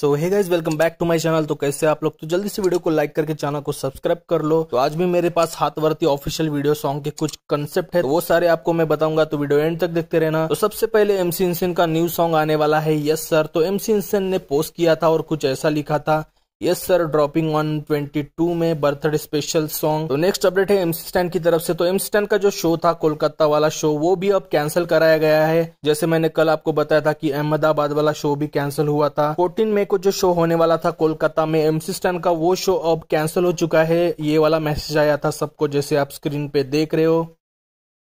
so hey guys welcome back to my channel तो कैसे आप लोग तो जल्दी से वीडियो को लाइक करके चैनल को सब्सक्राइब कर लो तो आज भी मेरे पास हाथवर्ती ऑफिशियल वीडियो सॉन्ग के कुछ कंसेप्ट है तो वो सारे आपको मैं बताऊंगा तो वीडियो एंड तक देखते रहना तो सबसे पहले एमसी इंसेन का न्यू सॉन्ग आने वाला है यस सर तो एमसी इंसेन ने पोस्ट किया था और कुछ ऐसा लिखा था यस सर ड्रॉपिंग ऑन 22 में बर्थडे स्पेशल सॉन्ग तो नेक्स्ट अपडेट है स्टैंड की तरफ से तो स्टैंड का जो शो था कोलकाता वाला शो वो भी अब कैंसिल कराया गया है जैसे मैंने कल आपको बताया था कि अहमदाबाद वाला शो भी कैंसिल हुआ था फोर्टीन मई को जो शो होने वाला था कोलकाता में स्टैंड का वो शो अब कैंसिल हो चुका है ये वाला मैसेज आया था सबको जैसे आप स्क्रीन पे देख रहे हो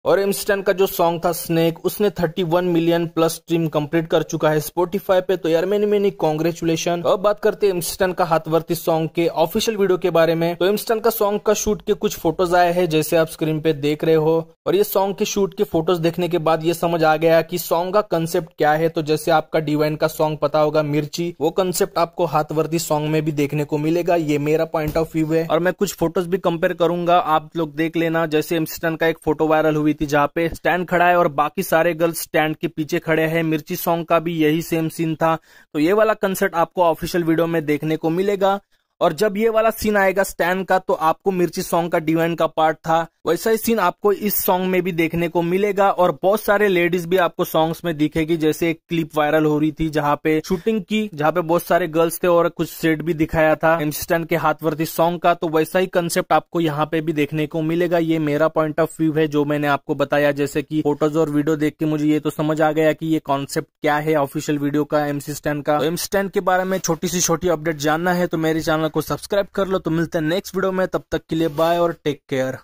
और एमस्टन का जो सॉन्ग था स्नेक उसने 31 मिलियन प्लस स्ट्रीम कंप्लीट कर चुका है स्पोटिफाई पे तो यार मेनी मेनी कॉन्ग्रेचुलेशन अब बात करते हैं एमस्टन का हाथवर्ती सॉन्ग के ऑफिशियल वीडियो के बारे में तो एमस्टन का सॉन्ग का शूट के कुछ फोटोज आए हैं जैसे आप स्क्रीन पे देख रहे हो और ये सॉन्ग के शूट के फोटोज देखने के बाद ये समझ आ गया की सॉन्ग का कंसेप्ट क्या है तो जैसे आपका डिवाइन का सॉन्ग पता होगा मिर्ची वो कंसेप्ट आपको हाथवर्ती सॉन्ग में भी देखने को मिलेगा ये मेरा पॉइंट ऑफ व्यू है और मैं कुछ फोटोज भी कंपेयर करूंगा आप लोग देख लेना जैसे एमस्टन का एक फोटो वायरल हुई हुई थी जहाँ पे स्टैंड खड़ा है और बाकी सारे गर्ल्स स्टैंड के पीछे खड़े हैं मिर्ची सॉन्ग का भी यही सेम सीन था तो ये वाला कंसर्ट आपको ऑफिशियल वीडियो में देखने को मिलेगा और जब ये वाला सीन आएगा स्टैंड का तो आपको मिर्ची सॉन्ग का डिवाइन का पार्ट था वैसा ही सीन आपको इस सॉन्ग में भी देखने को मिलेगा और बहुत सारे लेडीज भी आपको सॉन्ग्स में दिखेगी जैसे एक क्लिप वायरल हो रही थी जहाँ पे शूटिंग की जहाँ पे बहुत सारे गर्ल्स थे और कुछ सेट भी दिखाया था एमस्टन के हाथ वर्ती सॉन्ग का तो वैसा ही कंसेप्ट आपको यहाँ पे भी देखने को मिलेगा ये मेरा पॉइंट ऑफ व्यू है जो मैंने आपको बताया जैसे की फोटोज और वीडियो देख के मुझे ये तो समझ आ गया की ये कॉन्सेप्ट क्या है ऑफिशियल वीडियो का एमसी स्टैंड का एमस्टैन तो के बारे में छोटी सी छोटी अपडेट जानना है तो मेरे चैनल चैनल को सब्सक्राइब कर लो तो मिलते हैं नेक्स्ट वीडियो में तब तक के लिए बाय और टेक केयर